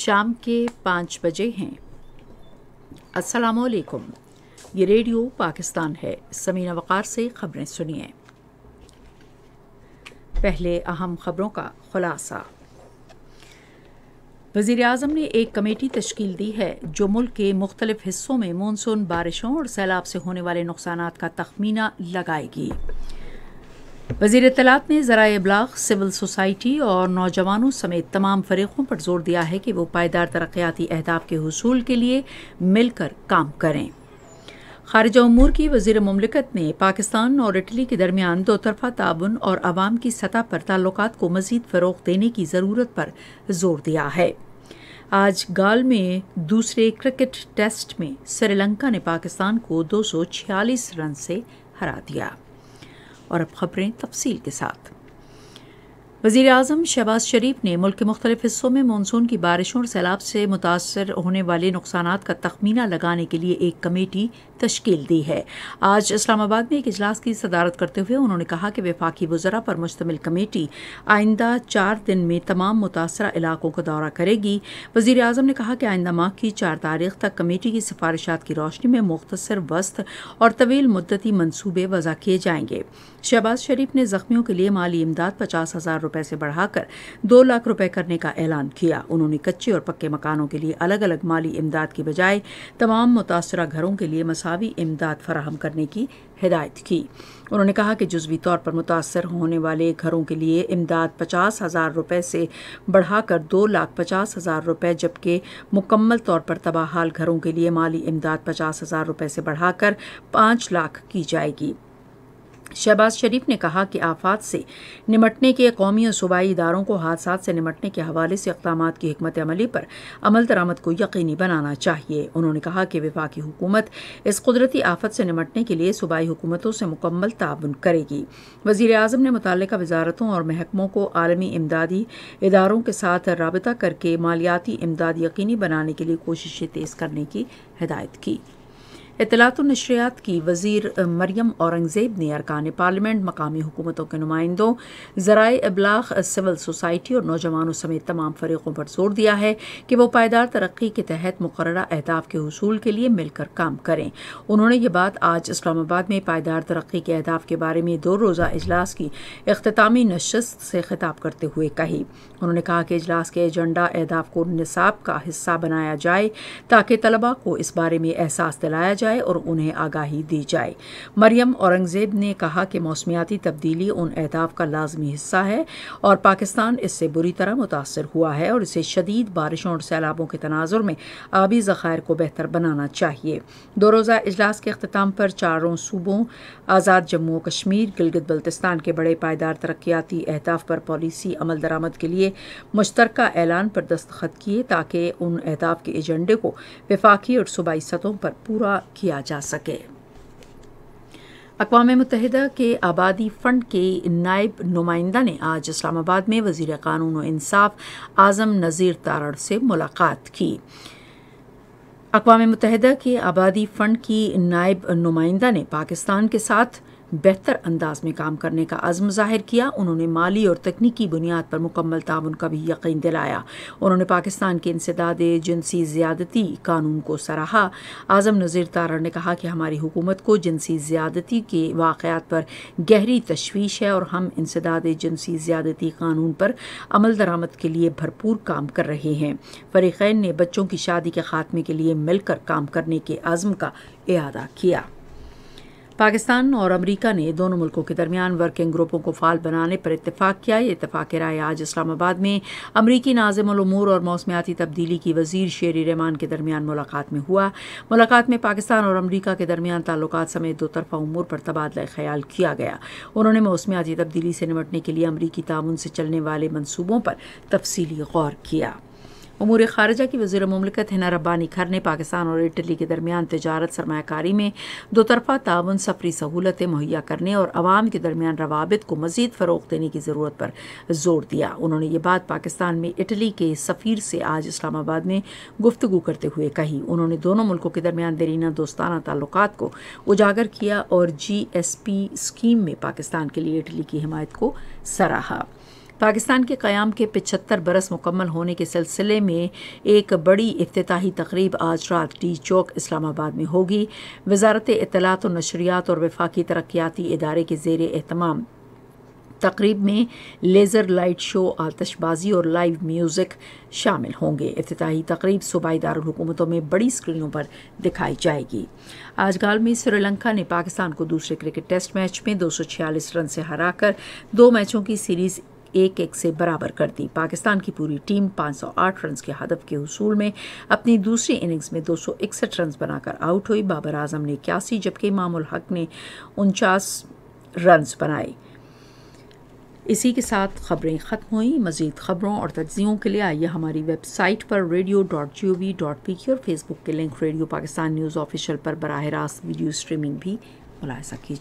शाम के पाँच बजे हैं असलकुम ये रेडियो पाकिस्तान है समीना वक़ार से ख़बरें सुनिए पहले अहम ख़बरों का खुलासा वज़ी अजम ने एक कमेटी तश्कील दी है जो मुल्क के मुख्तलिफ हिस्सों में मानसून बारिशों और सैलाब से होने वाले नुकसान का तखमीना लगाएगी वजीर तलात ने ज़रा अबलाग सिविल सोसाइटी और नौजवानों समेत तमाम फरीकों पर जोर दिया है कि वो पायदार तरक्याती अहदाफ के हसूल के लिए मिलकर काम करें खारज अमूर की वजीर ममलिकत ने पाकिस्तान और इटली के दरमियान दो तरफा ताबन और आवाम की सतह पर ताल्लुक को मजीद फ़रोग देने की ज़रूरत पर जोर दिया है आज गाल में दूसरे क्रिकेट टेस्ट में श्रीलंका ने पाकिस्तान को दो सौ छियालीस रन से हरा दिया और अब खबरें तफसील के साथ वजीर अजम शहबाज शरीफ ने मुल्क के मुख्तलिफ हिस्सों में मानसून की बारिशों और सैलाब से मुतासर होने वाले नुकसान का तखमीना लगाने के लिए एक कमेटी तश्ल दी है आज इस्लामाबाद में एक अजलास की सदारत करते हुए उन्होंने कहा कि वफाकी वजरा पर मुश्तमिल कमेटी आइंदा चार दिन में तमाम मुतासर इलाकों का दौरा करेगी वजीर अजम ने कहा कि आइंदा माह की चार तारीख तक कमेटी की सिफारिशात की रोशनी में मुख्तर वस्त और तवील मुद्दती मनसूबे वजह किए जाएंगे शहबाज शरीफ ने जख्मियों के लिए माली इमदाद पचास हज़ार रुपए से बढ़ाकर दो लाख रुपए करने का ऐलान किया उन्होंने कच्चे और पक्के मकानों के लिए अलग अलग माली इमदाद की बजाय तमाम मुतासरा घरों के लिए मसावी इमदाद फराहम करने की हिदायत की उन्होंने कहा कि जुजवी तौर पर मुतासर होने वाले घरों के लिए इमदाद पचास हज़ार रुपये से बढ़ाकर दो लाख पचास हज़ार रुपये जबकि मुकम्मल तौर पर तबाहाल घरों के लिए माली इमदाद पचास हज़ार रुपये से बढ़ाकर पाँच लाख की जाएगी शहबाज शरीफ ने कहा कि आफात से निमटने के कौमी और सूबाई इदारों को हादसा से निमटने के हवाले से इकदाम की हमत अमली पर अमल दरामद को यकीनी बनाना चाहिए उन्होंने कहा कि विफाकी हुकूमत इस कुदरती आफत से निमटने के लिए सूबाई हुकूमतों से मुकम्मल ताउन करेगी वजीर अजम ने मुतल वजारतों और महकमों को आलमी इमदादी इदारों के साथ रबता करके मालियाती इमदाद यकीनी बनाने के लिए कोशिशें तेज़ करने की हिदायत की इतलात नशरियात की वजीर मरियम औरंगजेब ने अरकान पार्लियामेंट मकामी हुकूमतों के नुमाइंदों ज़राए अबलाग सिविल सोसाइटी और नौजवानों समेत तमाम फरीकों पर जोर दिया है कि वह पायदार तरक्की के तहत मुकर अहदाफ के हसूल के लिए मिलकर काम करें उन्होंने ये बात आज इस्लामाबाद में पायदार तरक्की के अहदाफ के बारे में दो रोज़ा इजलास की अख्तामी नशस्त से खिताब करते हुए कही उन्होंने कहा कि अजलास के एजेंडा अहदाफ को निसाब का हिस्सा बनाया जाए ताकि तलबा को इस बारे में एहसास दिलाया जाए जाए और उन्हें आगाही दी जाए मरियम औरंगजेब ने कहा कि मौसमियाती तब्दीली उन अहदाफ का लाजमी हिस्सा है और पाकिस्तान इससे बुरी तरह मुतासर हुआ है और इसे शदीद बारिशों और सैलाबों के तनाजर में आबी ज़खायर को बेहतर बनाना चाहिए दो रोज़ा अजलास के अख्ताम पर चारों सूबों आज़ाद जम्मू कश्मीर गिलगित बल्तिस्तान के बड़े पायदार तरक्याती अहदाफ पर पॉलिसी अमल दरामद के लिए मुश्तर ऐलान पर दस्तखत किए ताकि उन अहदाफ के एजेंडे को विफाकी और सूबाई सतहों पर पूरा किया जा सके अकवा मुतहदा के आबादी फ़ंड के नायब नुमाइंदा ने आज इस्लामाबाद में वज़ी कानून इंसाफ आज़म नज़ीर तारड़ से मुलाकात की अकवा मुतहदा के आबादी फ़ंड की नायब नुमाइंदा ने पाकिस्तान के साथ बेहतर अंदाज में काम करने का आज़म जाहिर किया उन्होंने माली और तकनीकी बुनियाद पर मुकम्मल ताउन का भी यकीन दिलाया उन्होंने पाकिस्तान के इंसदाद जिनसी ज़्यादती कानून को सराहा आज़म नज़ीर तारण ने कहा कि हमारी हुकूमत को जिनसी ज़्यादती के वाक़ात पर गहरी तशवीश है और हम इंसदाद जिनसी ज़्यादती कानून पर अमल दरामद के लिए भरपूर काम कर रहे हैं फरीक़ैन ने बच्चों की शादी के खात्मे के लिए मिलकर काम करने के आज़म का अदा किया पाकिस्तान और अमरीका ने दोनों मुल्कों के दरमियान वर्किंग ग्रुपों को फाल बनाने पर इतफाक किया ये इतफाक राय आज इस्लामाबाद में अमरीकी नाजमूर और मौसमियाती तब्दीली की वजीर शेर रहमान के दरमियान मुलाकात में हुआ मुलाकात में पाकिस्तान और अमरीका के दरमियान ताल्लुक समेत दो तरफा उमूर पर तबादला ख्याल किया गया उन्होंने मौसमियाती तब्दीली से निमटने के लिए अमरीकी ताउन से चलने वाले मनसूबों पर तफसीली गौर किया अमूर खारजा की वजीर ममलकत हिना रब्बानी खर ने पाकिस्तान और इटली के दरमियान तजारत सरमाकारी में दो तरफा ताउन सफरी सहूलतें मुहैया करने और आवाम के दरमियान रवाबित को मजीद फ़रोग देने की ज़रूरत पर जोर दिया उन्होंने ये बात पाकिस्तान में इटली के सफ़ीर से आज इस्लामाबाद में गुफ्तु करते हुए कही उन्होंने दोनों मुल्कों के दरमियान दरीना दोस्ताना ताल्लुक को उजागर किया और जी एस पी स्कीम में पाकिस्तान के लिए इटली की हिमायत को सराहा पाकिस्तान के क़्याम के पिछहत्तर बरस मुकम्मल होने के सिलसिले में एक बड़ी अफ्ताही तकरीब आज रात डी चौक इस्लामाबाद में होगी वजारत इतलात और नशरियात और वफाकी तरक्याती इदारे के जेर अहतमाम तकरीब में लेज़र लाइट शो आतशबाजी और लाइव म्यूज़िक शामिल होंगे अफ्ताही तकरीब सूबाई दारकूमतों में बड़ी स्क्रीनों पर दिखाई जाएगी आज गाल में श्रीलंका ने पाकिस्तान को दूसरे क्रिकेट टेस्ट मैच में दो रन से हराकर दो मैचों की सीरीज़ एक एक से बराबर कर दी पाकिस्तान की पूरी टीम 508 रन के हदफ के हसूल में अपनी दूसरी इनिंग्स में दो रन बनाकर आउट हुई बाबर आजम ने इक्यासी जबकि मामुल हक ने उनचास रन बनाए इसी के साथ खबरें ख़त्म हुई मज़ीद खबरों और तजियों के लिए आइए हमारी वेबसाइट पर radio dot G O V dot P K और फेसबुक के link radio Pakistan news official पर बरह रास्त वीडियो स्ट्रीमिंग भी मुलायजा कीजिए